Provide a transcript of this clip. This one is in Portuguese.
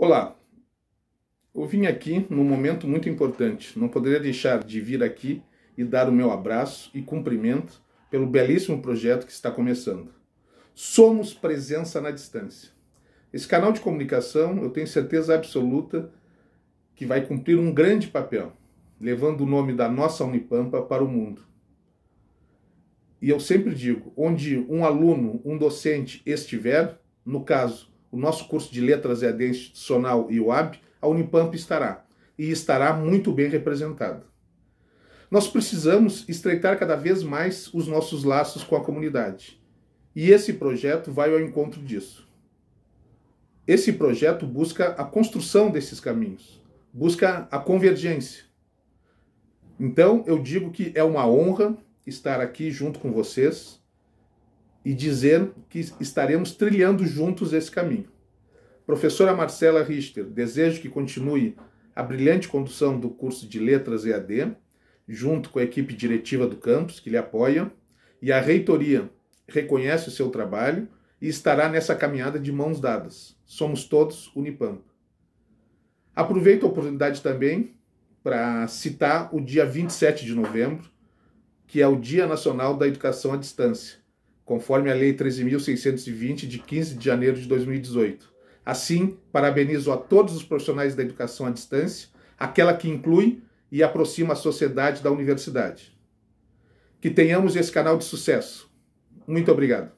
Olá, eu vim aqui num momento muito importante. Não poderia deixar de vir aqui e dar o meu abraço e cumprimento pelo belíssimo projeto que está começando. Somos Presença na Distância. Esse canal de comunicação, eu tenho certeza absoluta que vai cumprir um grande papel, levando o nome da nossa Unipampa para o mundo. E eu sempre digo, onde um aluno, um docente estiver, no caso, o nosso curso de Letras e AD Institucional e UAB, a Unipamp estará, e estará muito bem representada. Nós precisamos estreitar cada vez mais os nossos laços com a comunidade, e esse projeto vai ao encontro disso. Esse projeto busca a construção desses caminhos, busca a convergência. Então, eu digo que é uma honra estar aqui junto com vocês e dizer que estaremos trilhando juntos esse caminho. Professora Marcela Richter, desejo que continue a brilhante condução do curso de Letras EAD, junto com a equipe diretiva do campus, que lhe apoia, e a reitoria reconhece o seu trabalho e estará nessa caminhada de mãos dadas. Somos todos Unipampa. Aproveito a oportunidade também para citar o dia 27 de novembro, que é o Dia Nacional da Educação à Distância conforme a Lei 13.620, de 15 de janeiro de 2018. Assim, parabenizo a todos os profissionais da educação à distância, aquela que inclui e aproxima a sociedade da universidade. Que tenhamos esse canal de sucesso. Muito obrigado.